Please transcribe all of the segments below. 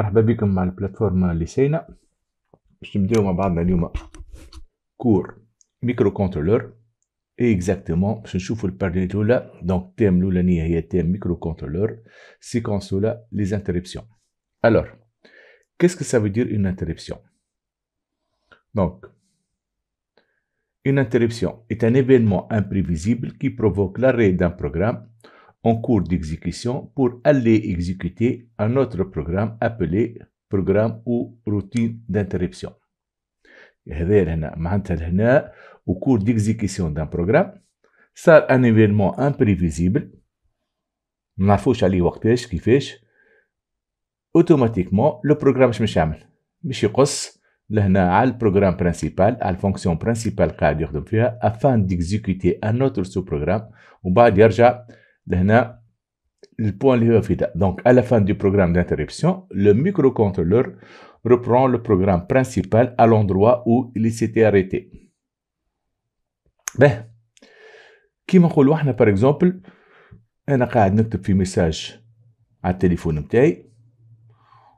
Je me dis que je vais un cours microcontrôleur. Et exactement, je suis sur le de Donc, le thème microcontrôleur. C'est comme ça, les interruptions. Alors, qu'est-ce que ça veut dire une interruption? Donc, une interruption est un événement imprévisible qui provoque l'arrêt d'un programme cours d'exécution pour aller exécuter un autre programme appelé programme ou routine d'interruption. Règler au cours d'exécution d'un programme, c'est un événement imprévisible. On a qui automatiquement le programme, mon Mais je passe là le programme principal, la fonction principale qu'il a afin d'exécuter un autre sous-programme ou dire déjà. لهنا البوان اللي هو في دا دونك à دو بروغرام du programme d'interruption le microcontrôleur reprend le programme principal à l'endroit où il s'était اريتي باه كيما نقولوا احنا باغ اكزومبل انا قاعد نكتب في ميساج على التليفون نتاعي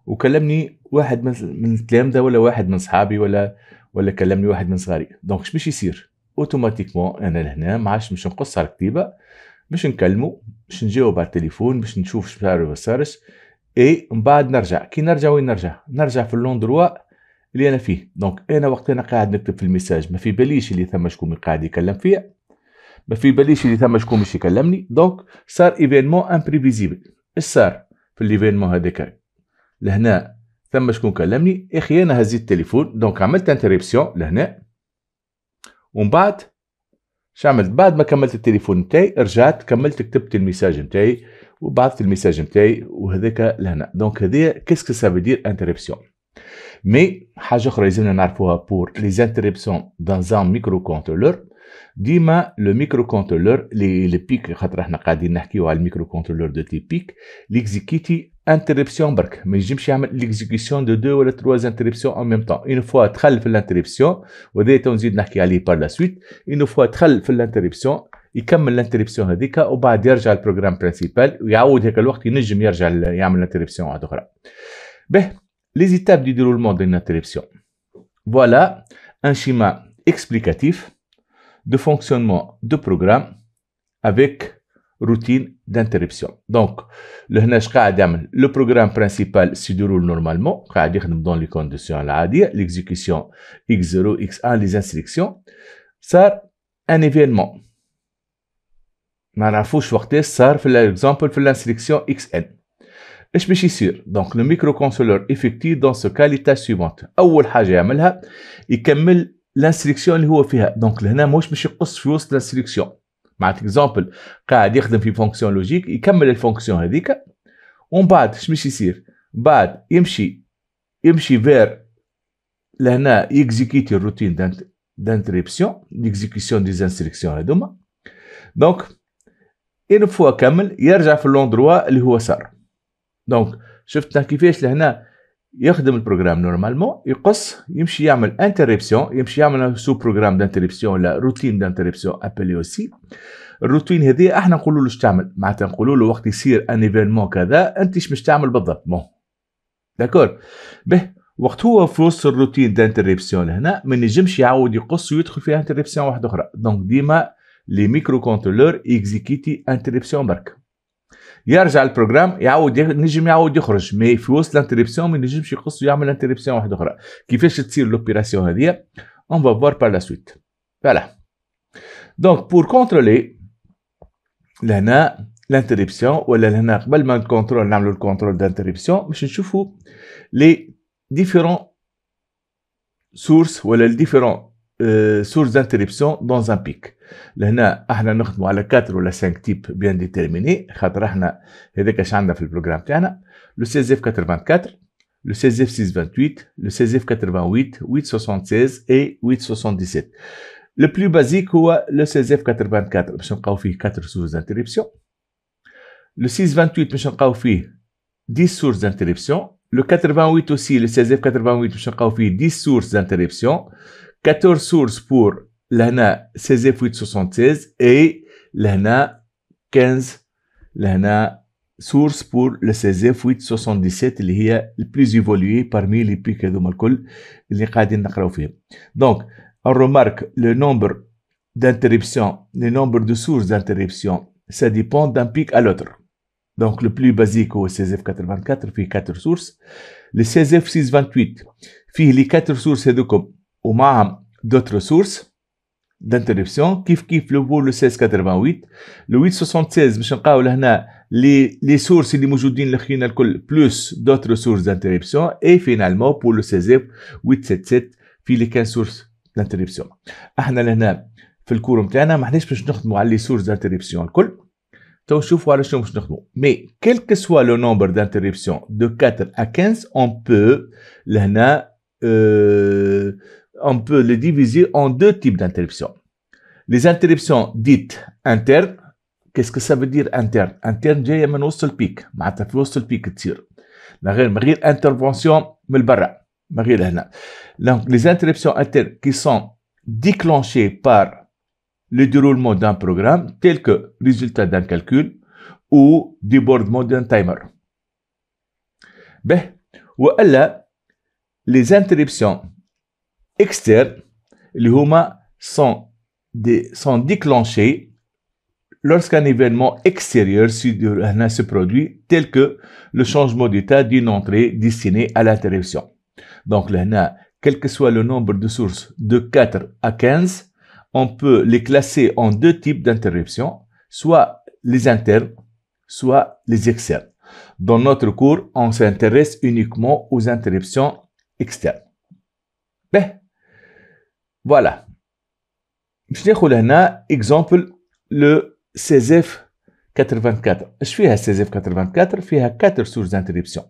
وكلمني واحد من التلامذه ولا واحد من صحابي ولا ولا كلمني واحد من صغاري دونك باش يصير اوتوماتيكمون انا لهنا ما عادش باش نقص على الكتيبه باش نكلمو باش نجاوب على التليفون باش نشوف صار شبارو صارش اي من بعد نرجع كي نرجع وين نرجع نرجع في اللوندروا اللي انا فيه دونك انا وقت انا قاعد نكتب في الميساج ما في باليش اللي ثم شكون قاعد يكلم فيا ما في باليش اللي ثم شكون باش يكلمني دونك صار ايفينمون امبريفيزيبل اش صار في الايفينمون هذاك لهنا ثم شكون كلمني اخي انا هزيت التليفون دونك عملت انتريبسيون لهنا ومن بعد شو عملت بعد ما كملت التليفون نتاعي رجعت كملت كتبت الميساج نتاعي وبعثت الميساج نتاعي وهذاك لهنا دونك هذه كيسك سا دير انتربسيون مي حاجه اخرى لازمنا نعرفوها بور لي انتربسيون دان زان ميكرو كونترولور ديما لو ميكرو كونترولور لي بيك خاطر احنا قاعدين نحكيو على الميكرو كونترولور دو تي بيك ليكزيكيتي interruption mais j'aime l'exécution de deux ou trois interruptions en même temps. Une fois que l'interruption vous avez été en par la suite, une fois que l'interruption est faite, il y a l'interruption à l'étape il y a l'interruption à l'étape principale. Les étapes du déroulement d'une interruption. Voilà un schéma explicatif de fonctionnement de programme avec... روتين d'interruption. دونك لهنا اش قاعد يعمل؟ لو بروغرام برانسيبال سيديرول نورمالمون قاعد يخدم دون لي كونديسيون العادية ليكزيكسيون اكس 0 اكس 1 لي انستريكسيون صار ان ايفينمون ما نعرفوش وقتاش صار في اكزومبل في الانستريكسيون اكس ان اش باش يصير دونك لو ميكرو كونسولور افيكتي دون سو كا ليتاج سيفونت اول حاجه يعملها يكمل الانستريكسيون اللي هو فيها دونك لهنا مش باش يقص في وسط الانستريكسيون معناتها اكزومبل قاعد يخدم في فونكسيون لوجيك يكمل الفونكسيون هذيك ومن بعد اش باش يصير؟ بعد يمشي يمشي فير لهنا يكزيكيتي الروتين دانتريبسيون ليكزيكسيون دي انستركسيون هذوما دونك اون فوا كمل يرجع في لوندروا اللي هو صار دونك شفتنا كيفاش لهنا يخدم البروغرام نورمالمون يقص يمشي يعمل انتربسيون يمشي يعمل سو بروغرام دانتربسيون ولا روتين دانتربسيون ابلي اوسي الروتين هذه احنا نقولوا له تعمل معناتها نقولوا له وقت يصير ان ايفينمون كذا انت ايش مش تعمل بالضبط مون داكور به وقت هو في وسط الروتين دانتربسيون هنا ما ينجمش يعاود يقص ويدخل في انتربسيون واحده اخرى دونك ديما لي ميكرو كونترولور اكزيكيتي انتربسيون برك يرجع البروجرام يعود نجم يعود يخرج مي في وسط الانتربسيون ما ينجمش يقص ويعمل انتربسيون واحده اخرى كيفاش تصير لوبيراسيون هذه اون فور بار لا سويت فوالا دونك بور كونترولي لهنا الانتربسيون ولا لهنا قبل ما الكونترول نعملوا الكونترول دانتربسيون باش نشوفوا لي ديفيرون سورس ولا ديفيرون سورس دانتربسيون دون ان بيك لهنا احنا نخدموا على كاتر ولا سانك تيب بيان ديتيرميني خاطر احنا هذاك اش عندنا في البروجرام تاعنا لو سي زيف 84 لو سي زيف 628 لو سي زيف 88 876 اي 877 لو بلو بازيك هو لو سي زيف 84 باش نلقاو فيه 4 سورس انتريبسيون لو 628 باش نلقاو فيه 10 سورس انتريبسيون لو 88 اوسي لو 16F88 باش نلقاو فيه 10 سورس انتريبسيون 14 سورس بور l'ANA 76 et l'ANA 15 l'ANA source pour le qui est le plus évolué parmi les pics de malcol, les قاعدين نقراو Donc, on remarque le nombre d'interruptions le nombre de sources d'interruptions ça dépend d'un pic à l'autre donc le plus basique au 16F84 a 4 sources le 16F628 y les 4 sources au moins d'autres sources d'interruption, kif kif, le, pour le 1688, le 876, 76 sais les, les sources, il plus d'autres sources d'interruption, et finalement, pour le 16e, 877, puis les 15 sources d'interruption. dans ah, le courant, t'a, n'a, ma, n'a, sources d'interruption, mais, quel que soit le nombre d'interruptions, de 4 à 15, on peut, euh, on peut les diviser en deux types d'interruptions. Les interruptions dites internes, qu'est-ce que ça veut dire interne interne j'ai un وسط البيك donc les interruptions internes qui sont déclenchées par le déroulement d'un programme tel que résultat d'un calcul ou débordement d'un timer ben, ou alors les interruptions externes, les humains sont, sont déclenchés lorsqu'un événement extérieur se produit, tel que le changement d'état d'une entrée destinée à l'interruption. Donc, là, quel que soit le nombre de sources de 4 à 15, on peut les classer en deux types d'interruptions, soit les internes, soit les externes. Dans notre cours, on s'intéresse uniquement aux interruptions externes. Ben, فوالا باش ناخذ هنا اكزومبل لو سيزيف 84 اش فيها سيزيف 84 فيها 4 سورس دانتريبسيون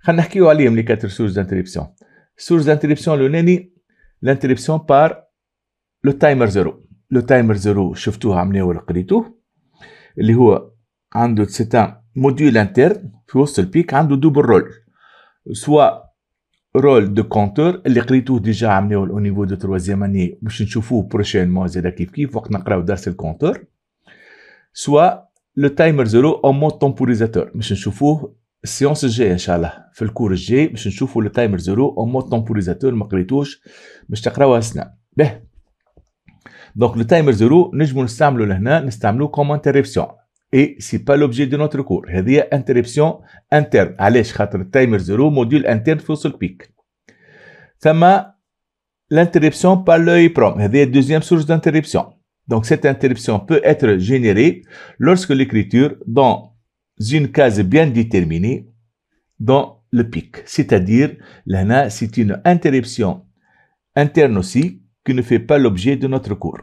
خلينا نحكيو عليهم لي 4 سورس دانتريبسيون سورس دانتريبسيون لوناني لانتريبسيون بار لو تايمر زيرو لو تايمر زيرو شفتوه عملناه ولا قريتوه اللي هو عنده سيتان موديول انترن في وسط البيك عنده دوبل رول سواء رول دو كونتور اللي قريتوه ديجا عملناه او نيفو دو تروازيام اني باش نشوفوه مو زاد كيف كيف وقت نقراو درس الكونتور سوا لو تايمر زيرو او مود تومبوريزاتور باش نشوفوه السيونس الجاي ان شاء الله في الكور الجاي باش نشوفوا لو تايمر زيرو او مود تومبوريزاتور ما قريتوش باش تقراوها سنا به دونك لو تايمر زيرو نجمو نستعملو لهنا نستعملو كوم Et notre cours. با لوبجي دو interruption interruption interne. je انترن timer le timer 0. Module interne, le pic. Ça m'a l'interruption par l'œil prompt. C'est une deuxième source d'interruption. Donc, cette interruption peut être générée lorsque l'écriture dans une case bien déterminée dans le pic. C'est-à-dire, là, c'est une interruption interne aussi qui ne fait pas l'objet de notre cours.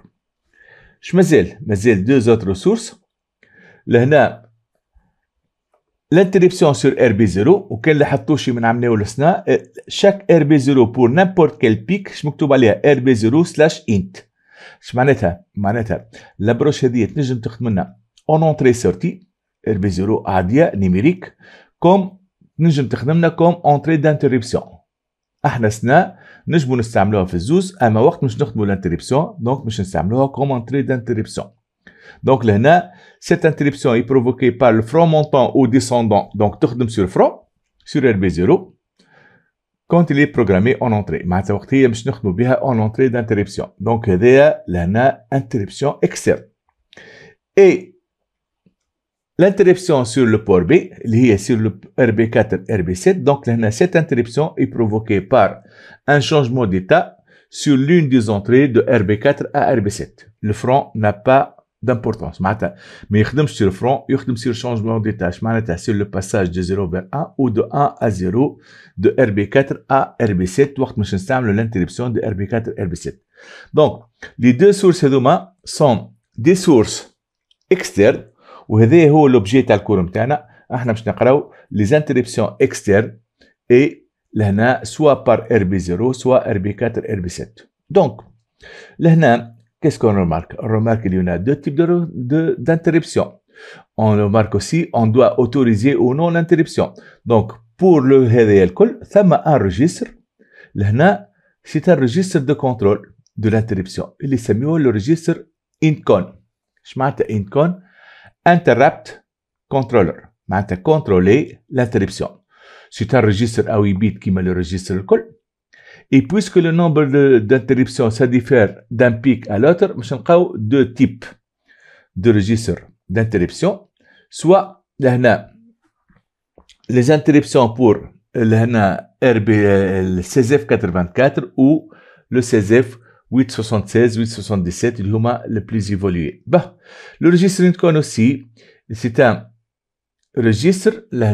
Je zèle deux autres sources. لهنا سور ار بي زيرو وكان اللي حطوه شي من عمناه ولسنا شاك ار بي زيرو بور نامبورت كيل بيك اش مكتوب عليها ار بي زيرو سلاش انت اش معناتها؟ معناتها لابروش هذه تنجم تخدم لنا اون اونتري سورتي ار بي زيرو عاديه نيميريك كوم نجم تخدم لنا كوم اونتري دانتريبسيون احنا سنا نجمو نستعملوها في الزوز اما وقت مش نخدمو لانتريبسيون دونك مش نستعملوها كوم اونتري دانتريبسيون Donc, là, cette interruption est provoquée par le front montant ou descendant, donc تخدم sur le front, sur RB0, quand il est programmé en entrée. Maintenant, باش en entrée d'interruption. Donc, là interruption externe. Et L'interruption sur le port B, liée sur le RB4, RB7, donc là, cette interruption est provoquée par un changement d'état sur l'une des entrées de RB4 à RB7. Le front n'a pas d'importance معناتها ما يخدمش سير فرون يخدم سير شونجمون دي تاش معناتها سير لو باساج دو 0 فير 1 او دو 1 ا 0 دو ار بي 4 ا ار بي 7 وقت باش نستعملوا لانتيربسيون دو ار بي 4 ار بي 7 دونك لي دو سورس هذوما سون دي سورس اكسترن وهذا هو لوبجي تاع الكور نتاعنا احنا باش نقراو لي زانتيربسيون اكسترن اي لهنا سوا بار ار بي 0 سوا ار بي 4 ار بي 7 دونك لهنا Qu'est-ce qu'on remarque On remarque qu'il y en a deux types d'interruptions. On remarque aussi, on doit autoriser ou non l'interruption. Donc, pour le call, ça m'a un registre c'est un registre de contrôle de l'interruption est mieux le registre INCON Je معناتها INCON interrupt controller معناتها contrôler l'interruption c'est un registre à bits qui m'a le registre call. Et puisque le nombre d'interruptions, ça diffère d'un pic à l'autre, a deux types de registres d'interruptions. Soit les interruptions pour le f 84 ou le CZF 876, 877, le plus évolué. Bah, le registre Nitcon aussi, c'est un registre, là,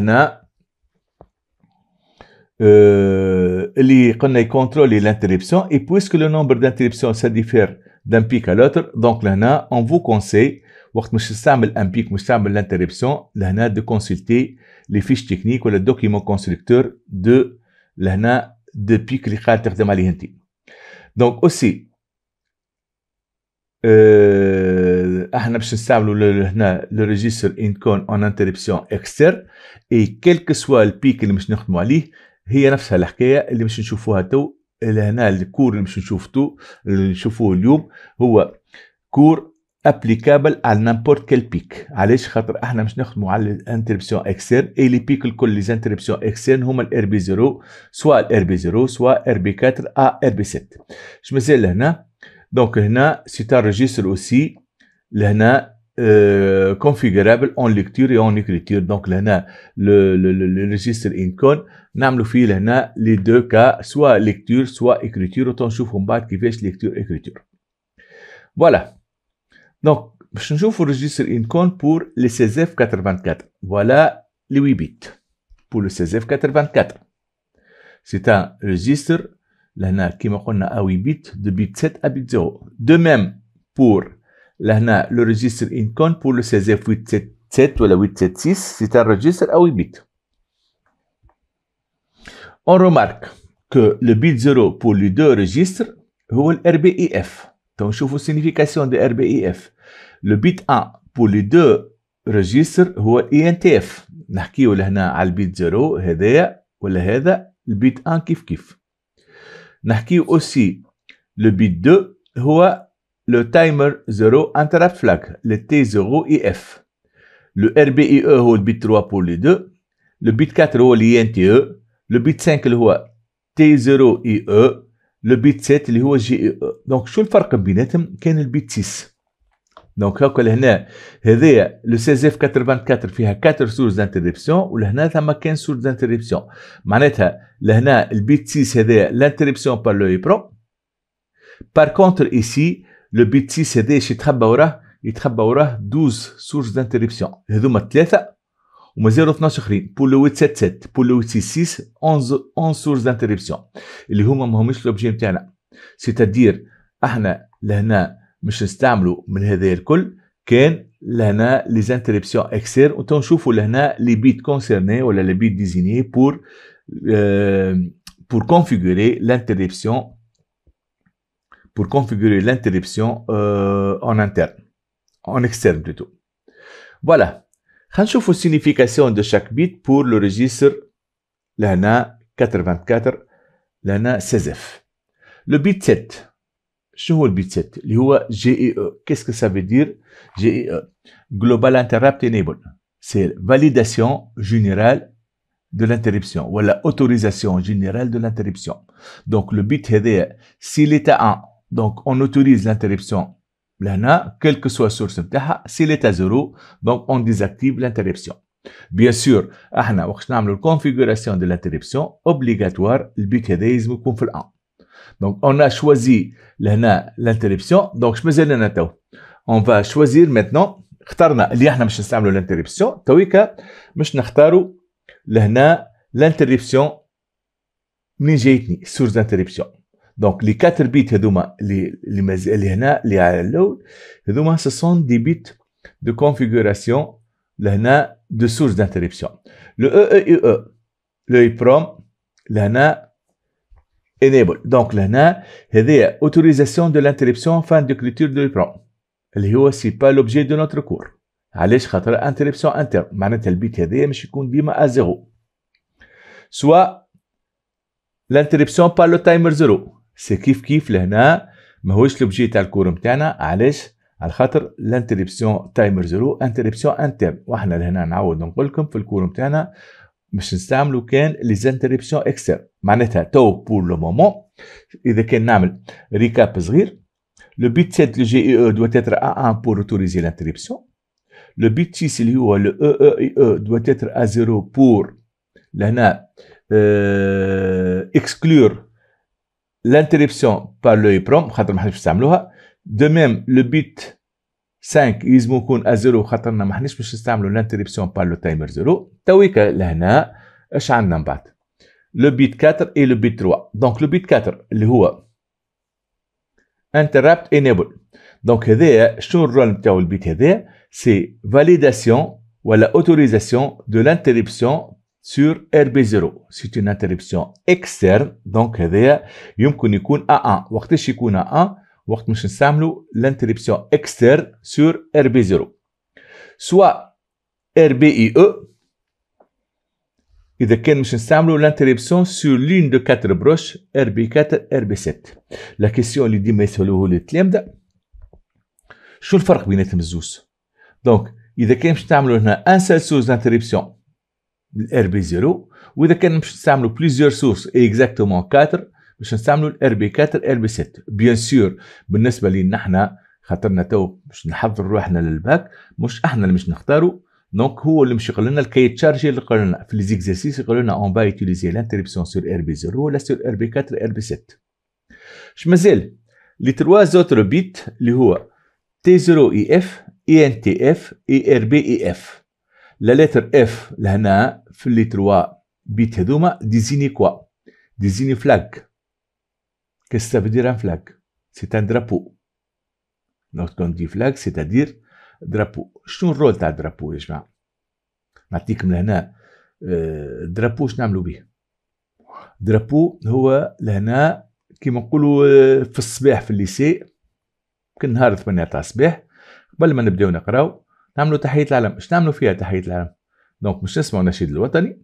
euh, les, contrôle et l'interruption. Et puisque le nombre d'interruptions, ça diffère d'un pic à l'autre, donc là, on vous conseille, quand vous un PIC l'interruption, de consulter les fiches techniques ou le document constructeur de لهنا de pic les قاعد de Donc aussi, euh, احنا le registre INCON en interruption externe et quel que soit le PIC que هي نفسها الحكايه اللي باش نشوفوها تو لهنا الكور اللي باش نشوف تو اللي نشوفوه اليوم هو كور ابليكابل على نامبورت كيل بيك علاش خاطر احنا مش نخدموا على الانتربسيون اكسيرن اي لي بيك الكل لي زانتربسيون اكسيرن هما الار بي 0 سواء الار بي 0 سواء ار بي 4 ا ار بي ست شمازال مازال هنا دونك هنا سيتا ريجيستر اوسي لهنا Euh, configurable en lecture et en écriture donc là, le, le, le, le registre incon nous là les deux cas soit lecture soit écriture وتنشوفوا من بعد كيفاش lecture écriture voilà donc je montre le registre incon pour le 16F84 voilà les 8 bits pour le 16F84 c'est un registre qui كما à 8 bits de bit 7 à bit 0 de même pour لهنا لو ريجيستر ان كون بور لو 16877 ولا 876 سي ان ريجيستر او بيت اون رومارك كو لو بيت زيرو بور لو دو ريجيستر هو الار بي اي اف تو نشوفوا سينيفيكاسيون دو ار بي اي اف لو بيت 1 بور لو دو ريجيستر هو اي ان تي اف نحكيو لهنا على البيت زيرو هذايا ولا هذا البيت 1 كيف كيف نحكيو اوسي لو بيت 2 هو le timer 0 interrupt flag, le T0IF, le RBIE ou le bit 3 pour les deux, le bit 4 le INTE le bit 5 le T0IE, le bit 7 le GIE. Donc, je vais le faire comme le bit 6. Donc, هكا لهنا le 16F84 فيها 4 سورس دانتربسيون ولهنا a 15 sources d'interruption معناتها le bit 6 bit لانتربسيون بار لو اي par par ici لو بيت 6 هذا يتخبى وراه يتخبى وراه 12 سورس دانتريبسيون هذوما ثلاثه ومازالوا 12 اخرين بول لو 877 بول 866 11 11 سورس دانتريبسيون اللي هما ماهمش لوبجي نتاعنا سيتادير احنا لهنا مش نستعملوا من هذا الكل كان لهنا لي زانتريبسيون اكسير وتو نشوفوا لهنا لي بيت كونسيرني ولا لي بيت ديزيني بور بور كونفيغوري لانتريبسيون pour configurer l'interruption euh, en interne, en externe plutôt. Voilà. la signification de chaque bit pour le registre LANA 84 16F. Le bit 7 vois le bit 7 quest هو que ça veut dire que ça veut dire? GIE. Global Interrupt Enable. C'est de l'interruption ou autorisation générale de l'interruption donc le bit هذا s'il est à 1 donc, on autorise l'interruption l'ANA, quelle que soit la source c'est est à zéro, donc on désactive l'interruption. Bien sûr, احنا وقت la configuration de l'interruption obligatoire le but. لازم Donc on a choisi l'interruption, donc je me disais, تو. On va choisir maintenant اخترنا اللي احنا l'interruption nous باش نختاروا l'interruption source d'interruption. Donc, les 4 bits, ce sont des bits de configuration, de source d'interruption. Le EEE, le EEPROM, enable. Donc, l'autorisation de l'interruption en fin de de l'EEPROM. Ce n'est pas l'objet de notre cours. Interruption interne. Je le vous le que سي كيف كيف لهنا ماهوش لوبجي تاع الكور نتاعنا علاش على خاطر الانتربسيون تايمر زيرو انتربسيون انترن واحنا لهنا نعاود نقول لكم في الكور نتاعنا باش نستعملوا كان لي زانتربسيون اكسترن معناتها تو بور لو مومون اذا كان نعمل ريكاب صغير لو بيت 7 لو جي اي او دو تيتر ا A1 بور اوتوريزي l'interruption لو بيت 6 اللي هو لو او او اي او دو تيتر ا A0 بور لهنا اكسكلور l'interruption par le iprom De même, le bit 5, il à 0 l'interruption par le timer 0. Le bit 4 et le bit 3. Donc, le bit 4 اللي est interrupt enable. Donc, الرول البيت C'est validation ou la autorisation de l'interruption sur RB0 سيت اون انتربسيون اكسترن دونك هذايا يمكن يكون A1 وقتاش يكون A1 وقت مش نستعملوا لانتربسيون اكسترن سور RB0 سوا اي او e، إذا كان مش نستعملوا لين sur كاتر de quatre بي RB4 RB7 لا كيسيون اللي ديما يسألوه لي التلامذة شو الفرق بيناتهم الزوز دونك إذا كان باش تعملوا هنا ان سيل سوز d'interruption الار بي 0 واذا كان باش نستعملوا بليزيور سورس اكزاكتومون 4 باش نستعملوا الار بي 4 ار بي 7 بيان سور بالنسبه لنا احنا خاطرنا تو باش نحضر روحنا للباك مش احنا اللي مش نختاروا دونك هو اللي مش يقول لنا الكي تشارجي اللي قال لنا في لي زيكزيرسيس يقول لنا اون با يوتيليزي لانتربسيون سور ار بي 0 ولا سور ار بي 4 ار بي 7 اش مازال لي تروا زوتر بيت اللي هو تي 0 اي اف اي ان تي اف اي ار بي اي اف لا ليتر اف لهنا في لي تروا بيت هذوما ديزيني كوا ديزيني فلاك كيستافدير ان فلاك سي ان درابو دونك كون دي فلاك سي تادير درابو شنو الرول تاع درابو يا جماعه نعطيكم لهنا درابو آه، شنو نعملو به درابو هو لهنا كيما نقولوا آه، في الصباح في الليسي كل نهار 8 تاع الصباح قبل ما نبداو نقراو نعملوا تحيه العلم ايش نعملوا فيها تحيه العلم دونك مش نسمعوا النشيد الوطني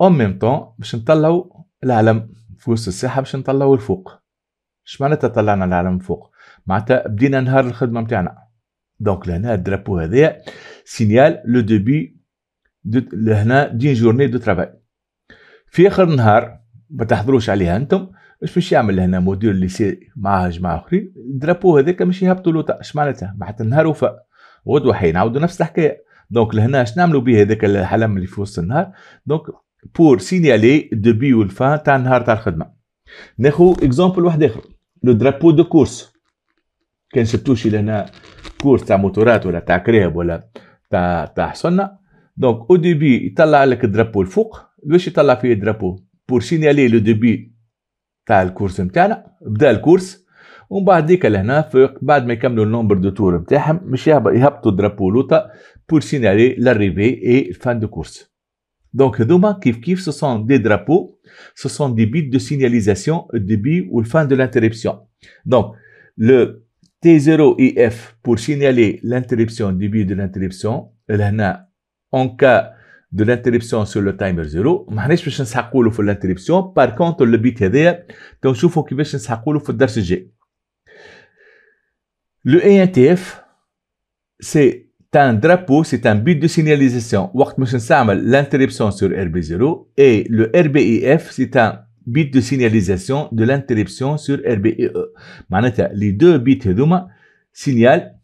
اون ميم طون باش نطلعوا العلم في وسط الساحه باش نطلعوا الفوق اش معناتها طلعنا العلم فوق معناتها بدينا نهار الخدمه نتاعنا دونك لهنا الدرابو هذايا سينيال لو ديبي لهنا دين جورني دو ترافاي في اخر نهار ما تحضروش عليها انتم اش باش يعمل لهنا موديل ليسي معاه جماعه اخرين الدرابو هذاك مش يهبطوا لوطا اش معناتها معناتها نهار وفاء غدوه حينعاودوا نفس الحكايه دونك لهنا اش نعملوا به هذاك الحلم اللي في وسط النهار دونك بور سينيالي دوبي والفان تاع النهار تاع الخدمه ناخذ اكزومبل واحد اخر لو درابو دو كورس كان شفتوش لهنا كورس تاع موتورات ولا تاع كريب ولا تاع تاع حصنه دونك او ديبي يطلع لك الدرابو الفوق باش يطلع فيه الدرابو بور سينيالي لو ديبي تاع الكورس نتاعنا بدا الكورس ومن بعد ديك لهنا بعد ما يكملوا النومبر دو تور نتاعهم مش يهبطوا درابو لوطا بور سينالي لاريفي اي الفان دو كورس Donc, kif kif, ce sont des drapeaux, ce sont des bits de signalisation, début ou fin de l'interruption. Donc, le T0IF pour signaler l'interruption, début de l'interruption, en cas de l'interruption sur le timer 0, l'interruption. Par contre, le bit donc, je vous le Le ENTF, c'est un drapeau, c'est un bit de signalisation. l'interruption sur RB0 et le RBIF, c'est un bit de signalisation de l'interruption sur RBIE. Les deux bits signalent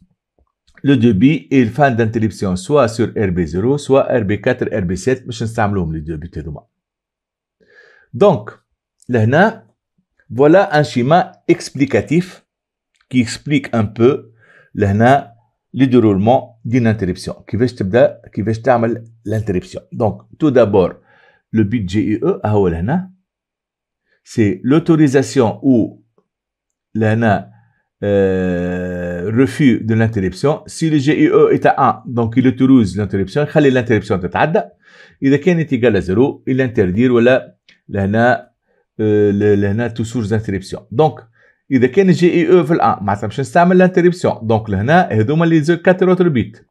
le bits et le fin d'interruption soit sur RB0 soit RB4 RB7 les bits Donc, là, voilà un schéma explicatif qui explique un peu là, les déroulements d'une interruption. Qui va te qui va l'interruption. Donc, tout d'abord, le là e, GUE, c'est l'autorisation ou là euh, refus de l'interruption. Si le ge est à 1, donc il autorise l'interruption, il l'interruption de TAD. Il est égal à 0, il interdit ou là, l'ana le, euh, tout source d'interruption. Donc, اذا كان جي اي او في الان معناتها باش نستعمل لانتريبسيون دونك لهنا هذوما لي زو كاتر اوتر بيت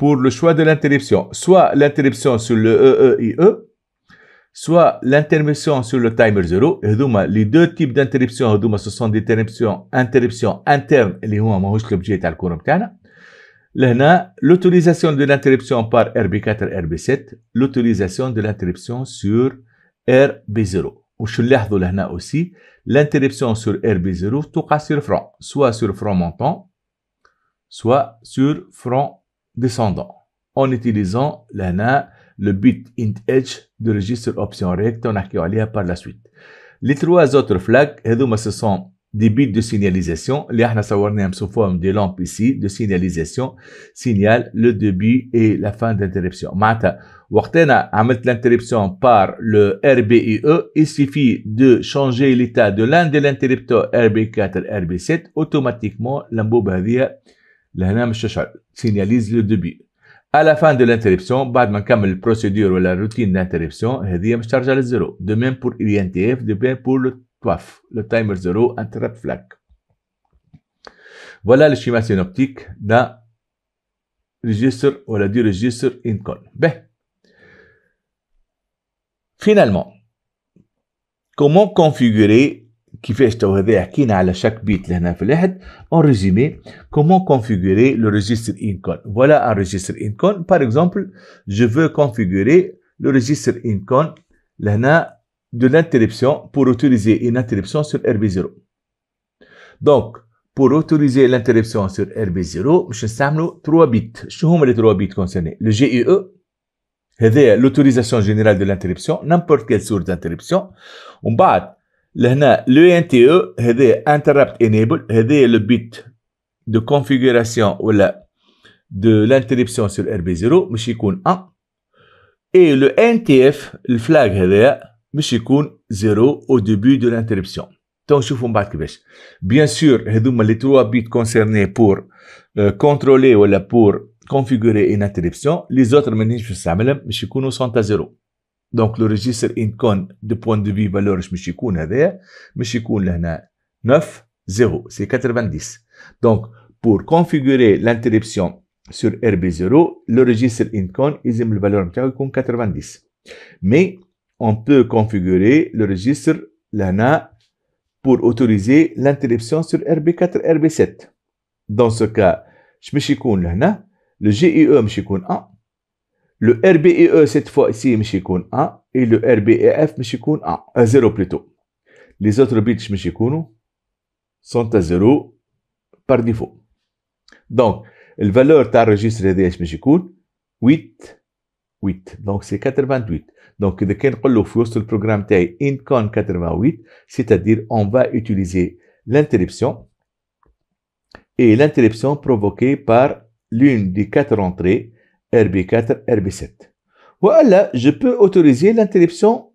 بور لو شوا دو لانتريبسيون سوا لانتريبسيون سو لو او او اي او سوا لانتريبسيون سو لو تايمر زيرو هذوما لي دو تيب دانتريبسيون هذوما سو سون دي تريبسيون انتريبسيون انترن اللي هما ماهوش لوبجي تاع الكور تاعنا لهنا لوتوريزاسيون دو لانتريبسيون بار ار بي 4 ار بي 7 لوتوريزاسيون دو لانتريبسيون سور ار بي 0 وش نلاحظوا لهنا اوسي L'interruption sur RB0 touche sur front, soit sur front montant, soit sur front descendant, en utilisant le bit int edge de registre option rect, on a par la suite. Les trois autres flags, ce sont des bits de signalisation. Les sous forme de lampes ici de signalisation signale le début et la fin d'interruption. mata à mettre l'interruption par le RBIE, il suffit de changer l'état de l'un des interrupteurs RB4 RB7 automatiquement l'embouba signalise le début. À la fin de l'interruption, بعد le procédure ou routine routine d'interruption, charge à à zéro. De même pour l'INTF, de même pour le Paf, le timer 0 interrupt flag. Voilà le schéma synoptique d'un registre, ou la registre Ben, finalement, comment configurer, qui fait que à chaque bit, en résumé, comment configurer le registre incon Voilà un registre incon Par exemple, je veux configurer le registre incon call, de l'interruption pour autoriser une interruption sur RB0. Donc, pour autoriser l'interruption sur RB0, vais utiliser trois bits. Je هما les trois bits concernés Le GIE, c'est l'autorisation générale de l'interruption, n'importe quelle source d'interruption. On bat là e, c'est interrupt enable, c'est le bit de configuration de l'interruption sur RB0 suis 1. Et le NTF, le flag c'est Meshikoun 0 au début de l'interruption. Bien sûr, les trois bits concernés pour euh, contrôler ou pour configurer une interruption, les autres ministres de l'interruption, Meshikoun sont à 0. Donc, le registre INCON de point de vue valeur Meshikoun, Meshikoun est à 9, 0, c'est 90. Donc, pour configurer l'interruption sur RB0, le registre INCON, ils aiment la valeur Meshikoun, 90. Mais on peut configurer le registre LANA pour autoriser l'interruption sur RB4 RB7 dans ce cas le GIE me يكون 1 le RBEE e cette fois ici me يكون 1 et le RBEF مش يكون 1 0 plutôt les autres bits مش sont à 0 par défaut donc la valeur registre registre اش باش 8 8 Donc, c'est 88 donc, de le programme taille INCON 88, c'est-à-dire on va utiliser l'interruption et l'interruption provoquée par l'une des quatre entrées RB4, RB7. Voilà, je peux autoriser l'interruption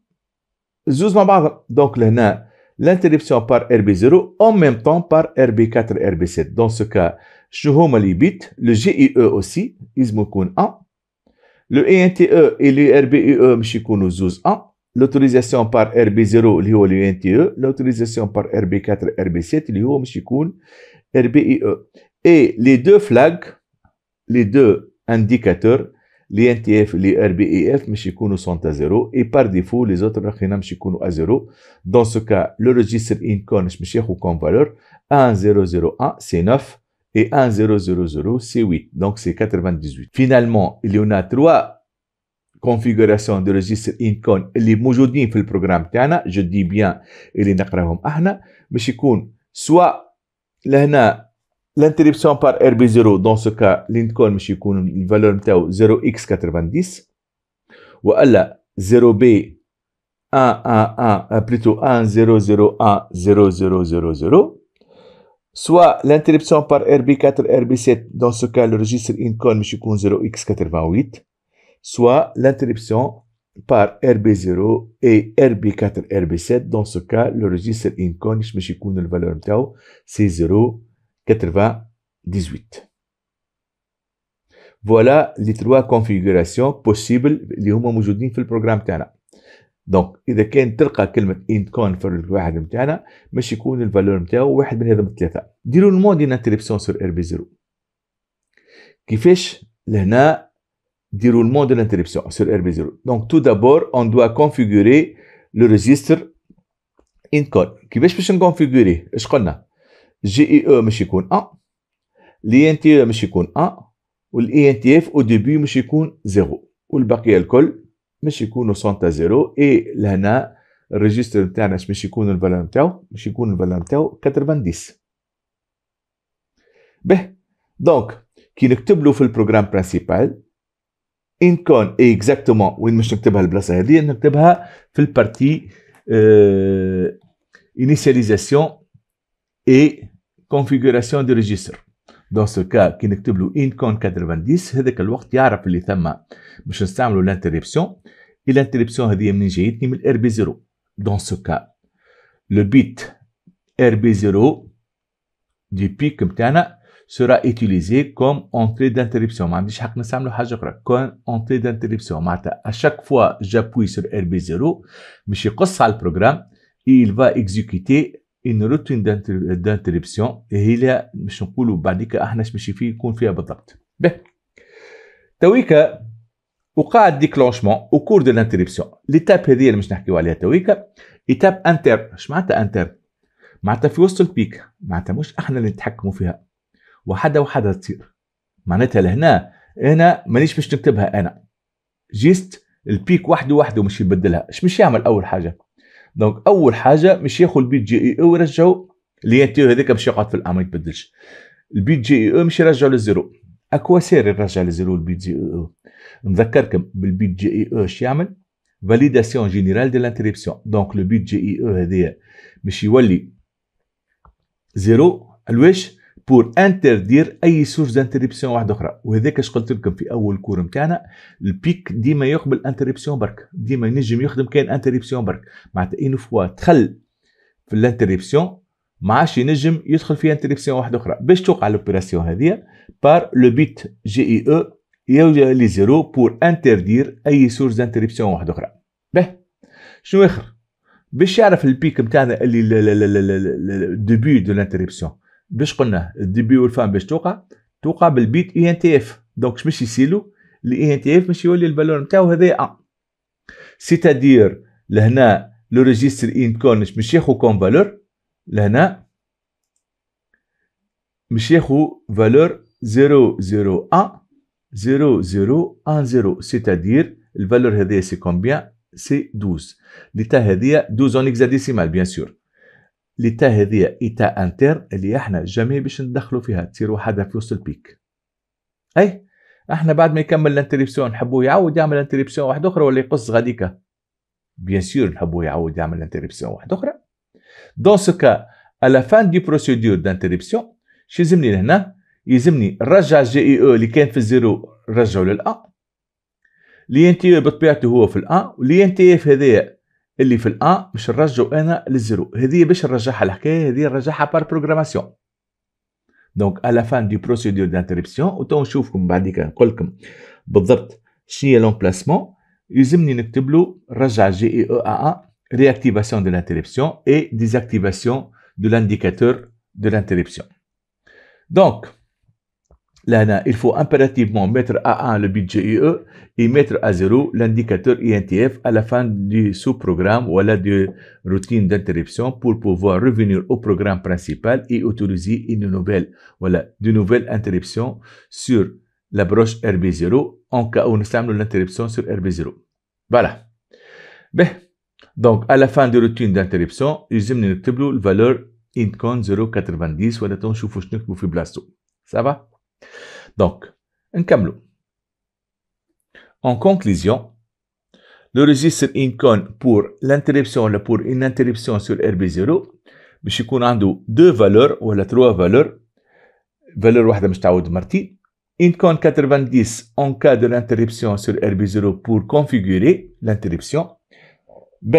Donc, là, l'interruption par RB0 en même temps par RB4, RB7. Dans ce cas, je le GIE aussi, ismokun 1, le NTE e et le RBUE mchikounu 12 1 l'autorisation par RB0 li le INTE, e. l'autorisation par RB4 RB7 li mchikoun RBIE. E. Et les deux flags, les deux indicateurs, l'INTF et l'RBIF nous sont à 0 et par défaut les autres rakhina à 0. Dans ce cas, le registre INCON mchikou comme valeur 1001, c'est 9. et 1 0 0 0, c'est 8. Donc c'est 98. Finalement, il y en a trois configurations de registre incon اللي موجودين في البروجرام تاعنا جو دي بيان اللي نقراهم احنا باش يكون سوا لهنا l'interruption par RB0 dans ce cas l'incon باش يكون الفالور نتاعو 0x90 والا 0b 111 plutôt 1001 0000 soit l'interruption par RB4, RB7, dans ce cas le registre INCON 0x88, soit l'interruption par RB0 et RB4, RB7, dans ce cas le registre INCON le valeur c'est 0,98. Voilà les trois configurations possibles les huma موجودين في programme تاعنا. دونك اذا كان تلقى كلمه ان كونفر الواحد نتاعنا باش يكون الفالور نتاعو واحد من هذا الثلاثه ديروا المود انتربسيون سور ار بي زيرو كيفاش لهنا ديروا المود انتربسيون سور ار بي زيرو دونك تو دابور اون دوا كونفيغوري لو ريجستر انت كون كيفاش باش نكونفيغوري اش قلنا جي اي او مش يكون ان لي ان تي او مش يكون ان والاي ان تي اف او ديبي مش يكون زيرو والبقيه الكل باش يكونوا سونتا زيرو اي لهنا الريجستر نتاعنا باش يكون الفالور نتاعو باش يكون الفالور نتاعو 90 به دونك كي نكتب له في البروغرام برانسيبال ان كون اكزاكتومون وين مش نكتبها البلاصه هذه نكتبها في البارتي اه انيسياليزاسيون اي كونفيغوراسيون دو ريجستر دون سو كا كي نكتب له ان كون 90 هذاك الوقت يعرف اللي ثم باش نستعملوا الانتريبسيون الانتريبسيون هذه منين جايتني من الار بي 0 دون سو كا لو بيت ار بي 0 دي بيك نتاعنا sera utilisé comme entrée d'interruption. ما عنديش حق نستعملو حاجة أخرى. كون entrée d'interruption معناتها à فوا fois j'appuie sur RB0 باش يقص على البروغرام il va exécuter ان روتين دانتريبسيون هي مش نقولوا بعديك احنا مش في يكون فيها بالضبط به تويكا وقع الديكلونشمون او كور دو لانتريبسيون ليتاب هذه اللي مش نحكيو عليها تويكا ايتاب انتر اش معناتها انتر معناتها في وسط البيك معناتها مش احنا اللي نتحكموا فيها وحده وحده تصير معناتها لهنا هنا مانيش باش نكتبها انا جيست البيك وحده وحده مش يبدلها اش مش يعمل اول حاجه دونك اول حاجه مش ياخذ البي جي اي او e e ويرجعوا لينتيو هذاك باش يقعد في الام ما يتبدلش البي جي اي او مش يرجعوا للزيرو اكوا سير يرجع للزيرو البي جي اي او نذكركم بالبي جي اي او e اش يعمل فاليداسيون جينيرال دي لانتريبسيون دونك لو بي جي اي او هذايا باش يولي زيرو الواش بور انتردير اي سورس دانتربسيون واحده اخرى وهذاك اش قلت لكم في اول كور نتاعنا البيك ديما يقبل انتربسيون برك ديما ينجم يخدم كان انتربسيون برك معناتها اون فوا دخل في الانتربسيون ما عادش ينجم يدخل في انتربسيون واحده اخرى باش توقع لوبيراسيون هذه بار لو بيت جي اي او يولي لي زيرو بور انتردير اي سورس دانتربسيون واحده اخرى به شنو اخر باش يعرف البيك نتاعنا اللي الديبي دو لانتربسيون باش قلنا الديبي والفان باش توقع توقع بالبيت اي ان تي اف دونك باش يسيلو الاي ان تي اف باش يولي البالون نتاعو هذا ا سيتادير لهنا لو ريجيستر ان كورنش باش ياخو كون فالور لهنا باش ياخو فالور 001 0010 سيتادير الفالور هذه سي كومبيان سي 12 لتا هذه 12 اون اكزاديسيمال بيان سور لتا هذه إيتا انتر اللي احنا جميع باش ندخلوا فيها تصير وحدها في وسط البيك اي احنا بعد ما يكمل الانتريبسيون نحبوه يعاود يعمل انتريبسيون واحده اخرى ولا يقص غاديكا بيان سور نحبوه يعاود يعمل انتريبسيون واحده اخرى دون سو كا à la fin du procédure d'interruption شو يلزمني لهنا يلزمني نرجع الجي اي او اللي كان في الزيرو نرجعه للأ لي ان تي بطبيعته هو في الا الان ان تي اف هذايا اللي في الأ باش نرجعو أنا للزيرو هذه باش نرجعها الحكاية هذه نرجعها بار بروغراماسيون دونك على فان دي بروسيدور و وتو نشوفكم كي نقول لكم بالضبط شنو هي لومبلاسمون يلزمني نكتب له رجع جي اي او ا ا دو لانتريبسيون اي ديزاكتيفاسيون دو لانديكاتور دو لانتريبسيون دونك Là, il faut impérativement mettre à 1 le budget UE et mettre à 0 l'indicateur INTF à la fin du sous-programme ou à la de routine d'interruption pour pouvoir revenir au programme principal et autoriser une nouvelle, voilà, de sur la broche RB0 en cas où nous sommes l'interruption sur RB0. Voilà. Ben, donc, à la fin de routine d'interruption, le tableau valeur valeur incon 0.90 Ça va? Donc, un camelot. En conclusion, le registre INCON pour l'interruption pour une interruption sur RB0 deux valeurs ou trois valeurs. valeur valeurs. valeur suis واحده مش de INCON 90 en cas de l'interruption sur RB0 pour configurer l'interruption B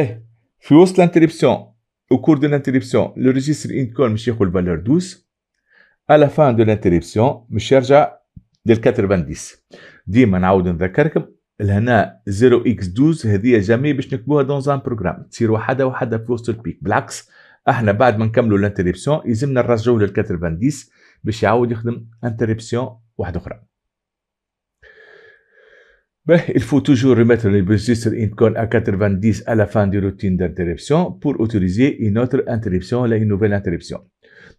في l'interruption au cours de l'interruption le registre INCON باش la valeur 12 à la fin de l'interruption مش يرجع ديال 90 ديما نعاود نذكركم لهنا 0x12 هذه جميع باش نكتبوها دون زان بروغرام تصير وحده وحده في وسط البيك بالعكس احنا بعد ما نكملوا الانتريبسيون يلزمنا نرجعوا لل 90 باش يعاود يخدم انتريبسيون واحده اخرى Il faut toujours remettre le registre INCON à 90 à la fin du routine d'interruption pour autoriser une autre interruption, là, une nouvelle interruption.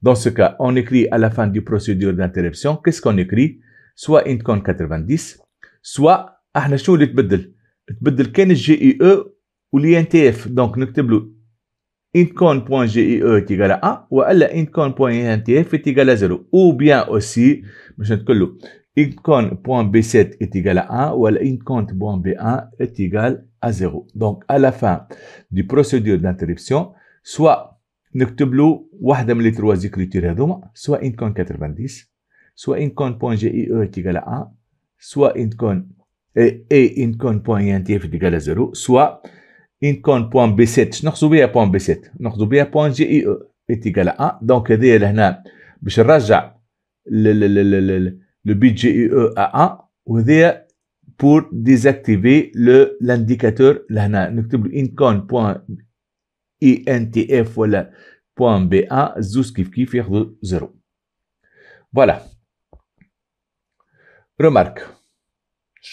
Dans ce cas, on écrit à la fin du procédure d'interruption, qu'est-ce qu'on écrit Soit INCON 90, soit AHNA CHOU اللي تبدل؟ تبدل كان الجي اي او والاي ان donc on e est égal à 1 ou alors incon.intf est égal à 0. Ou bien aussi, je incon.b7 est égal à 1 ou alors incon.b1 est égal à 0. Donc, à la fin du procédure d'interruption, soit نكتب له واحده من لي تروا زيكريتير هذوما سواء ان كان 90 سواء ان كون بوان جي اي او تيكال 1 سواء ان كون اي ان كون بوان تي اف تيكال 0 سواء ان كون بوان بي 7 شنو نقصدو بها بوان بي 7 نقصدو بها بوان جي اي او تيكال 1 دونك هذه لهنا باش نرجع لو بي جي اي او 1 وهذه pour désactiver l'indicateur لهنا نكتب له incon INTF voilà point 0 ان 0 voilà voilà remarque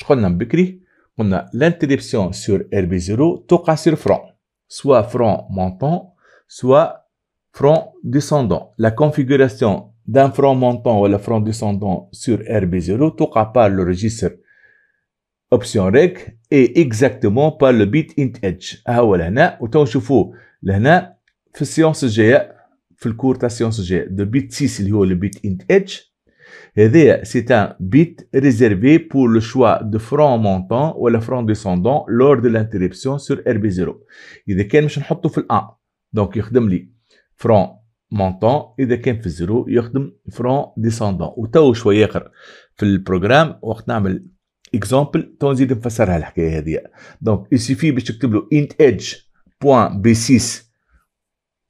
زيرو qu'on a l'interruption sur RB0 cas sur front soit front montant soit front descendant la configuration d'un front montant ou le front descendant sur RB0 cas par le registre option rec et exactement par le bit int edge لهنا في السيونس الجايه في الكور تاع السيونس الجايه دو بيت 6 اللي هو لو بيت انت اتش هذايا سي ان بيت ريزيرفي بور لو شوا دو فرون مونتون ولا فرون ديسوندون لور دو لانتيريبسيون سور ار بي 0 اذا كان باش نحطو في الان دونك يخدم لي فرون مونتون اذا كان في الزيرو يخدم فرون ديسوندون وتو شويه اخر في البروغرام وقت نعمل اكزامبل تو نزيد نفسرها الحكايه هذه دونك يسيفي باش تكتب له انت ايدج point B6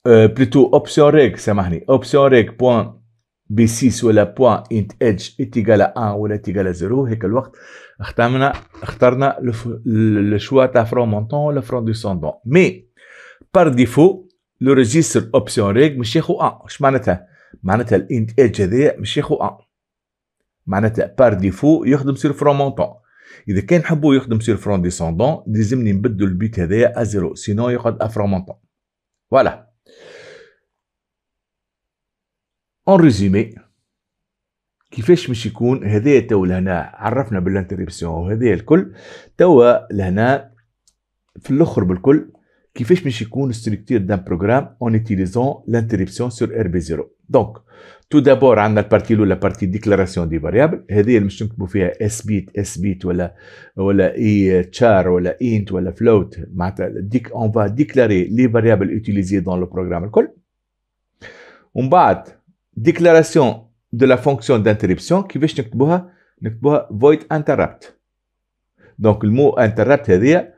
euh, plutôt option reg سامحني option reg point B6 ولا point int edge à 1 ولا à 0 هيك الوقت اخترنا اخترنا الشوا تاع front montant ولا front descendant مي par défaut لو ريجستر اوبسيون ريغ مش ياخو 1 اش معناتها معناتها الانت edge هذايا مش ياخو 1 معناتها بار ديفو يخدم سير فرون مونتون، اذا كان حبوا يخدم سير فرون ديسوندون لازمني نبدل البيت هذايا ازيرو سينو يقعد افرامونتون فوالا اون ريزومي كيفاش باش يكون هذايا تو لهنا عرفنا بالانتريبسيون وهذايا الكل توا لهنا في الاخر بالكل كيفاش باش يكون ستركتير دان بروغرام اون اتيليزون لانتريبسيون سور ار بي زيرو دونك تو دابور عندنا البارتي الاولى بارتي ديكلاراسيون دي فاريابل هذه اللي باش نكتبوا فيها اس بيت اس بيت ولا ولا اي e تشار ولا انت ولا فلوت معناتها ديك اون فا ديكلاري لي فاريابل اوتيليزي دون لو بروغرام الكل ومن بعد ديكلاراسيون دو لا فونكسيون دانتربسيون كيفاش نكتبوها نكتبوها void interrupt دونك المو انتربت هذه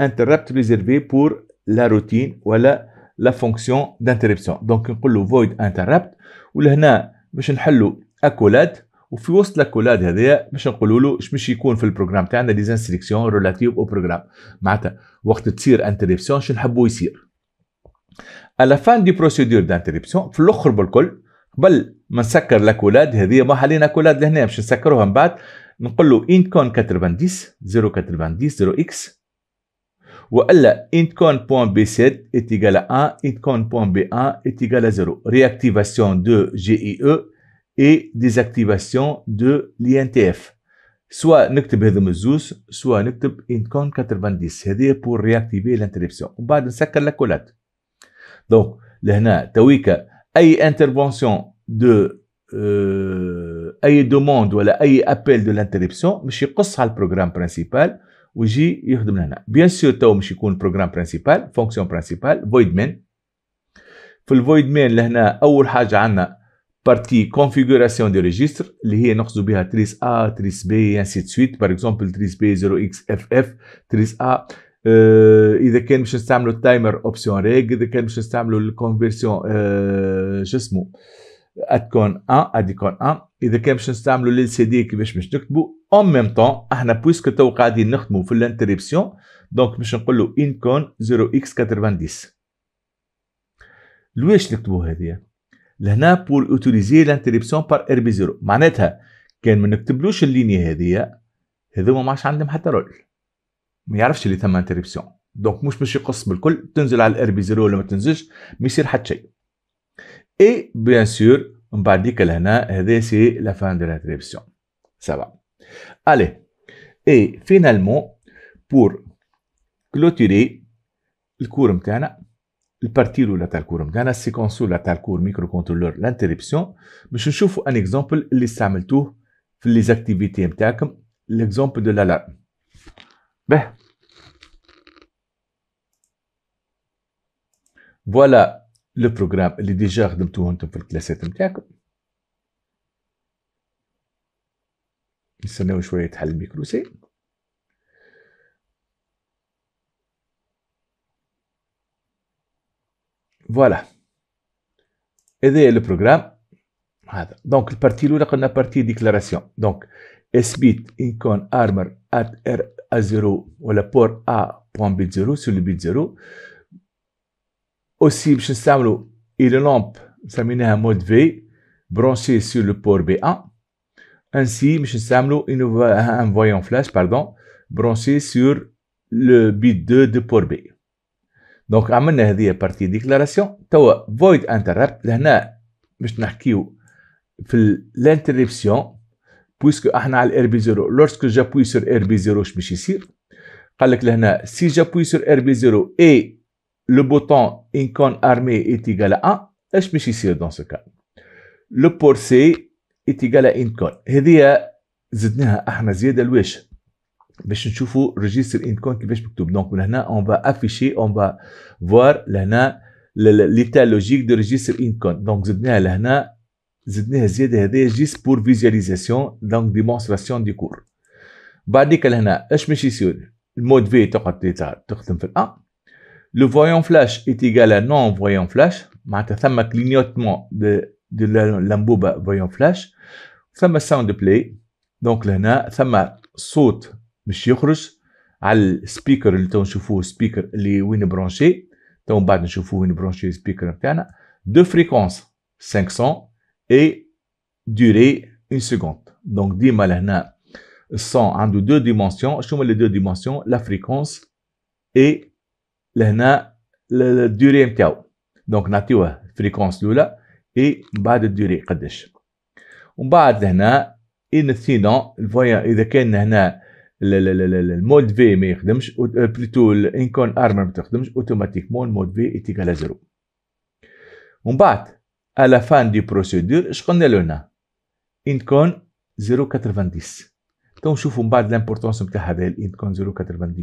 انتربت ريزيرفي بور لا روتين ولا لا فونكسيون دانتربسيون دونك نقول فويد انتربت ولهنا باش نحلوا اكولاد وفي وسط لاكولاد هذايا باش نقولوا له اش باش يكون في البروجرام تاعنا دي انستريكسيون ريلاتيف او بروجرام معناتها وقت تصير انتربسيون شنو نحبوا يصير على فان دي بروسيدور دانتربسيون في الاخر بالكل قبل ما نسكر لاكولاد هذه ما حلينا كولاد لهنا باش نسكروها من بعد نقول له ان كون 90 090 0 اكس والا intcon.b7 est égal à 1 intcon.b1 est égal à 0 réactivation de GIE et désactivation de l'INTF soit نكتب هذم MZUS, soit نكتب intcon 90 C'est-à-dire pour réactiver l'interruption on va نسكر la collate donc لهنا تويكا intervention de euh, demande ou appel de l'interruption مش يقصها le programme principal ويجي يخدم لهنا بيان سور تو مش يكون بروغرام برانسيبال فونكسيون برانسيبال فويد مين في الفويد مين لهنا اول حاجه عندنا بارتي كونفيغوراسيون دي ريجستر اللي هي نقصد بها تريس ا تريس بي انسي دو سويت بار اكزومبل تريس بي 0 اكس اف اف تريس ا اه اذا كان باش نستعملوا التايمر اوبسيون ريغ اذا كان باش نستعملوا الكونفيرسيون اه شو اسمه اتكون ان اديكون ان اذا كان باش نستعملوا لل سي دي كيفاش باش نكتبوا اون ميم طون احنا بويسكو تو قاعدين نخدموا في الانتريبسيون دونك باش نقول له ان كون 0 اكس 90 لواش نكتبوا هذه لهنا بور اوتوريزي لانتريبسيون بار ار بي 0 معناتها كان ما نكتبلوش اللينيا هذه هذوما ما عادش عندهم حتى رول ما يعرفش اللي ثم انتريبسيون دونك مش باش يقص بالكل تنزل على الار بي 0 ولا ما تنزلش ما يصير حتى شيء Et bien sûr, on va dire que l'ANA, c'est la fin de l'interruption. Ça va. Allez. Et finalement, pour clôturer le cours MTANA, le parti de la le cours MTANA, c'est qu'on la le cours microcontrôleur, l'interruption, je vous montre un exemple, les les activités comme l'exemple de l'alarme. Ben. Voilà البروجرام اللي ديجا خدمتوه انتم في الكلاسات نتاعكم نستناو شويه تحل الميكروسي فوالا هذا البروجرام هذا دونك البارتي الاولى قلنا بارتي ديكلاراسيون دونك اثبيت ايكون ارمر ات ار ا 0 ولا بور ا بوان بي 0 سو لو بيت 0 Aussi, je stable une lampe s'amener en mode V branchée sur le port B1. Ainsi, je nous voit un voyant flash pardon branché sur le bit 2 de port B. Donc, à fait la partie déclaration, tu void interrupt. Là, je vais parler l'interruption puisque on a le RB0. Lorsque j'appuie sur RB0, je vais ici. Si j'appuie sur RB0 et le bouton icône armé est égal à 1, est-ce que je ici dans ce cas Le port C est égal à icône. Et là, nous avons dit que nous avons dit que nous registre icône qui est écrit. Donc, là, on va afficher, on va voir là, l'état logique du registre icône. Donc, nous avons dit que nous avons dit que nous juste pour visualisation, donc démonstration du cours. Bah, dit que là, est-ce que je ici Le mode V est en train de faire 1 le voyant flash est égal à non voyant flash, ma clignotement de, de la voyant flash, ça m'a sound play, donc là, ça m'a saute, monsieur al speaker, le temps je fous speaker, les win branché, donc bas je fous win branché, speaker, de fréquence 500 et durée une seconde. Donc, dit malana 100 en deux dimensions, je mets les deux dimensions, la fréquence et لهنا الدوري نتاعو دونك نعطيوه الفريكونس الاولى اي من بعد الدوري قداش ومن بعد لهنا انثينو الفويا اذا كان هنا المود في ما يخدمش بلوتو الانكون ارمر ما تخدمش اوتوماتيكمون المود في ايتيكال زيرو ومن بعد على فان دي بروسيدور procédure شقلنا له انكون 0.90 تو نشوفوا من بعد الامبورتونس نتاع هذا الانكون 090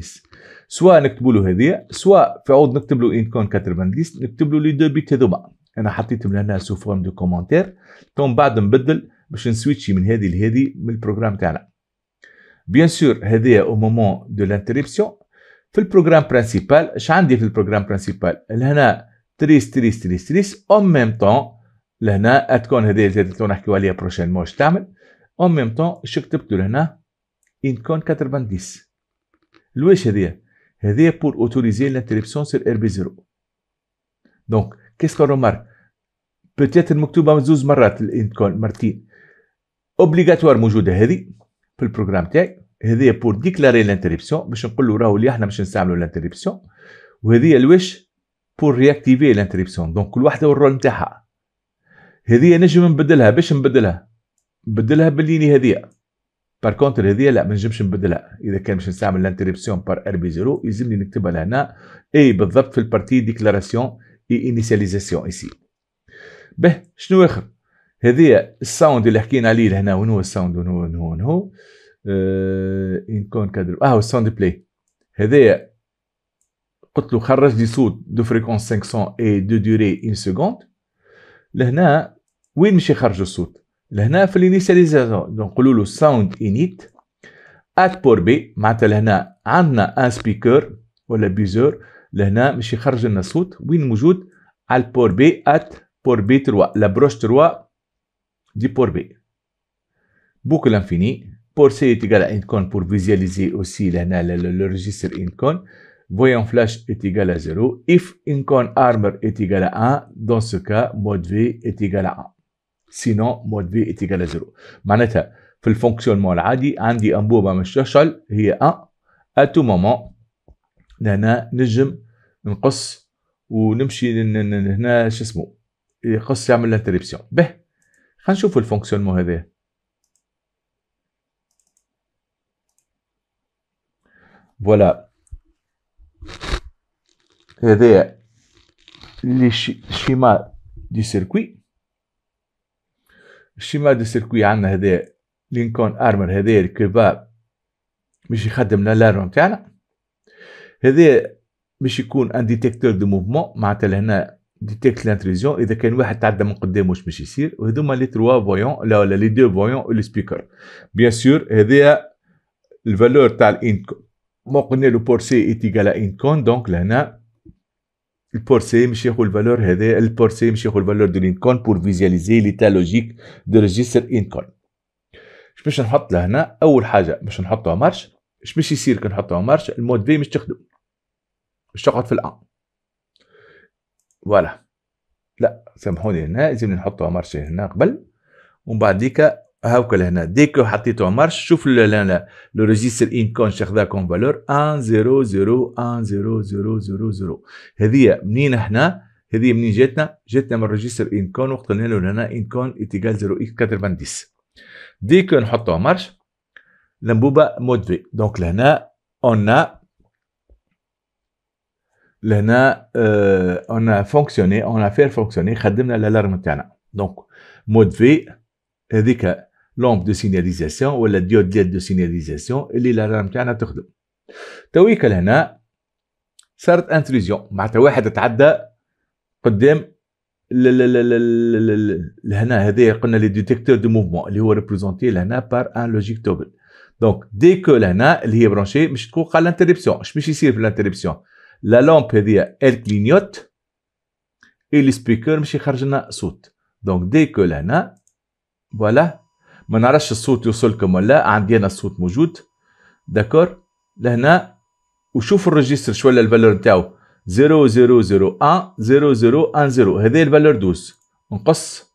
سواء نكتبوا له هذه سواء في عود نكتب له انكون 90 نكتب له لي دو بيت هذوما انا حطيتهم لهنا سو فورم دو كومونتير تو من بعد نبدل باش نسويتشي من هذه لهذه من البروغرام تاعنا بيان سور هذه او مومون دو لانتريبسيون في البروغرام برانسيبال اش عندي في البروغرام برانسيبال لهنا تريس تريس تريس تريس او ميم طون لهنا اتكون هذه زادت نحكيو عليها بروشين موش تعمل اون ميم طون اش كتبت لهنا in CON90 الواش هذيا هذيا بور اوتوريزي لانتيريبسيون سير ار بي زيرو دونك كيس كون رومارك بوتيت المكتوبه زوز مرات كون مرتين اوبليغاتوار موجوده هذه في البروغرام تاعي هذه بور ديكلاري لانتيريبسيون باش نقول له راهو اللي احنا باش نستعملوا لانتيريبسيون وهذه لواش بور رياكتيفي لانتيريبسيون دونك كل واحده والرول نتاعها هذه نجم نبدلها باش نبدلها نبدلها بالليني هذه بار كونتر هذه لا ما نجمش نبدلها اذا كان باش نستعمل لانتربسيون بار ار بي زيرو يلزمني نكتبها لهنا اي بالضبط في البارتي ديكلاراسيون اي انيسياليزاسيون ايسي به شنو اخر هذه الساوند اللي حكينا عليه لهنا وين هو الساوند وين هو وين هو آه ان كون كادر اه الساوند بلاي هذا قلت له خرج لي صوت دو فريكونس 500 اي دو دوري ان سكوند لهنا وين مش يخرجوا الصوت l'initialisation, في le نقول le « sound init at بور بي un لهنا عندنا ان سبيكر ولا بيزور لهنا باش يخرج لنا صوت وين موجود على البور بي ات بور b 3 la broche 3 دي بور boucle infinie. Pour C égal à pour visualiser aussi le, le, le registre incon. Voyant flash est égal à 0. If incon armor est égal à 1, dans ce cas, mode V est égal à 1. سيناء مود في اتجاه زيرو معناتها في الفونكسيون مول عادي عندي انبوبه مش تشعل هي ا اتو مومون لهنا نجم نقص ونمشي هنا شو اسمه يقص يعمل لها تريبسيون به خلينا نشوف الفونكسيون مو هذا فوالا هذا لي شيما دي سيركوي الشيما دو سيركوي عندنا هذا لينكون ارمر هذا الكباب باش يخدم لالارم تاعنا هذا باش يكون ان ديتيكتور دو موفمون معناتها لهنا ديتيكت لانتريزيون اذا كان واحد تعدى من قدام واش باش يصير وهذوما لي تروا فويون لا ولا لي دو فويون لي سبيكر بيان سور هذايا الفالور تاع الانكون مو قلنا له بور سي ا انكون دونك لهنا البورسي مش ياخذ الفالور هذا البورسي مش ياخذ الفالور دو لينكون بور فيزياليزي ليتا لوجيك دو ريجيستر انكون اش باش نحط لهنا اول حاجه باش نحطو مارش اش باش يصير كي نحطها مارش المود في مش تخدم باش تقعد في الان فوالا لا سامحوني هنا لازم نحطو مارش هنا قبل ومن بعد ديكا هاوك لهنا ديكو حطيته مارش شوف لا لو ريجيستر ان كون شخذا كون فالور 1001000000 هذه منين احنا هذه منين جاتنا جاتنا من ريجيستر ان كون وقت قلنا له هنا ان كون ايتيغال 0 اكس 90 ديكو نحطوها مارش لمبوبه مود في دونك لهنا اون لهنا آه، اون فونكسيوني اون افير فونكسيوني خدمنا الالارم تاعنا دونك مود في هذيك لومب دو سينياليزاسيون ولا ديود ديال دو سينياليزاسيون اللي الرام تاعنا تخدم تويك لهنا صارت انتروزيون معناتها واحد تعدى قدام لهنا هذايا قلنا لي ديتيكتور دو موفمون اللي هو ريبريزونتي لهنا بار ان لوجيك توبل دونك ديكو لهنا اللي هي برونشي باش تقوق على الانتربسيون اش باش يصير في الانتربسيون لا لامب هذيا ال كلينيوت اي لي سبيكر باش يخرج لنا صوت دونك ديكو لهنا فوالا ما نعرفش الصوت يوصلكم ولا لا عندي انا الصوت موجود داكور لهنا وشوف الريجستر شو ولا الفالور نتاعو 0001 0010 هذا الفالور دوز نقص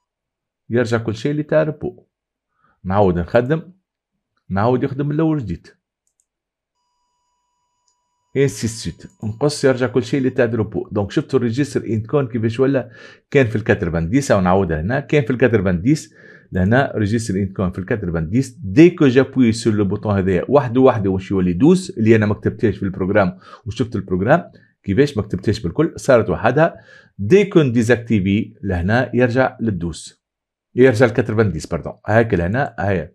يرجع كل شيء اللي تاع ربو نعاود نخدم نعاود يخدم من الاول جديد انسي نقص يرجع كل شيء اللي تاع ربو دونك شفتوا الريجستر ان كون كيفاش ولا كان في ال 90 ونعاودها هنا كان في ال لهنا ريجيستر كون في الكاتر دي ديكو جابوي سور لو بوتون هذايا وحده وحده واش يولي دوس اللي انا ما كتبتهاش في البروجرام وشفت البروجرام كيفاش ما كتبتهاش بالكل صارت وحدها كون ديزاكتيفي لهنا يرجع للدوس يرجع الكاتر بند باردون هاك لهنا هايا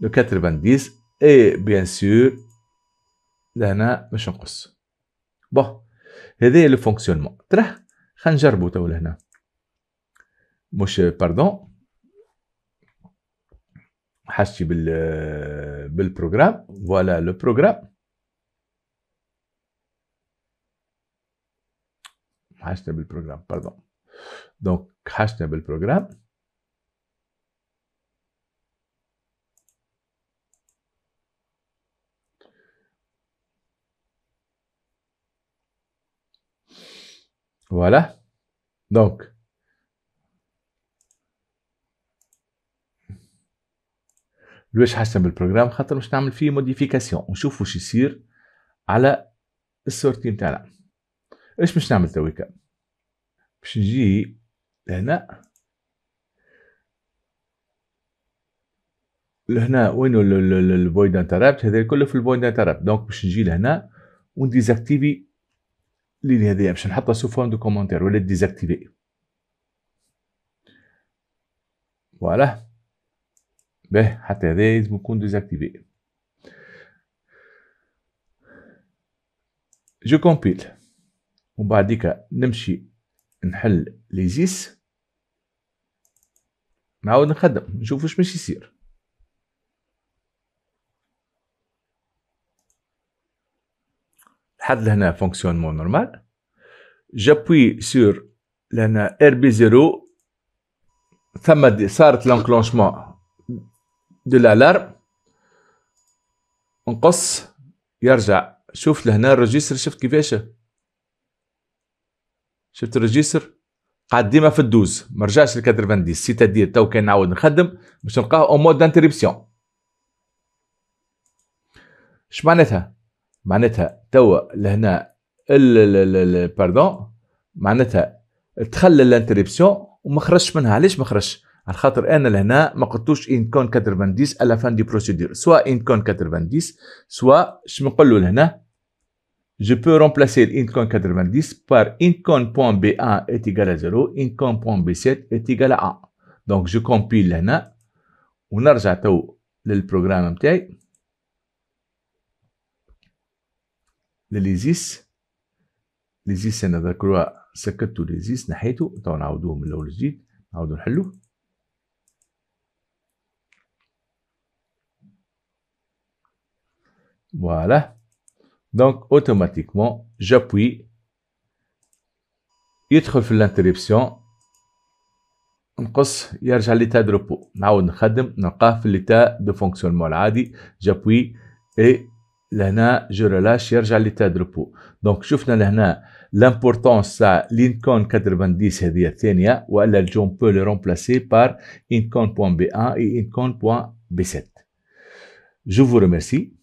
لو كاتر بند اي بيان سور لهنا باش نقص بون هذايا لو فونكسيونمون تراه خلينا نجربو تو لهنا مش باردون حشي بال بالبروجرام فوالا لو بروغرام حشنا بالبروجرام باردون دونك حشنا بالبروجرام فوالا دونك لواش حسن بالبروجرام خاطر باش نعمل فيه موديفيكاسيون ونشوف واش يصير على السورتي نتاعنا ايش باش نعمل تويكا باش نجي لهنا لهنا وين الفويد انترابت هذا كله في الفويد انترابت دونك باش نجي لهنا ونديزاكتيفي لين هذه باش نحطها سو فورم دو كومونتير ولا ديزاكتيفي فوالا باه حتى هذا لازم يكون ديزاكتيفي جو كومبيل وبعديك نمشي نحل لي زيس نعاود نخدم نشوف واش باش يصير لحد لهنا فونكسيونمون نورمال جابوي سور لهنا ار بي زيرو ثم صارت لانكلونشمون دو الالارم نقص يرجع شوف لهنا الريجيستر شفت كيفاش شفت الريجيستر قاعد ديما في الدوز ما رجعش ل 90 سيتادير تو كان نعاود نخدم باش نلقاه او مود دانتريبسيون اش معناتها معناتها توا لهنا باردون معناتها تخلى الانتريبسيون وما خرجش منها علاش ما خرجش على خاطر انا لهنا ما قلتوش ان كون 90 الا فان دي بروسيدور سوا ان كون 90 سوا اش نقول نقولوا لهنا je peux ان كون 90 بار par intcon.b1 est égal à 0, ان كون 7 بي 7 à 1. دونك جو كومبيل هنا ونرجع تو للبروغرام نتاعي لليزيس ليزيس انا ذكروها سكتو ليزيس نحيتو تو نعاودوه من الاول جديد نعاودو نحلوه Voilà, donc automatiquement, j'appuie, il se trouve l'interruption, on clique, il l'état de repos. On revient l'état de fonctionnement j'appuie et je relâche, il revient l'état de repos. Donc, nous avons l'importance de l'incon90, et que On peut le remplacer par l'incon.b1 et l'incon.b7. Je vous remercie.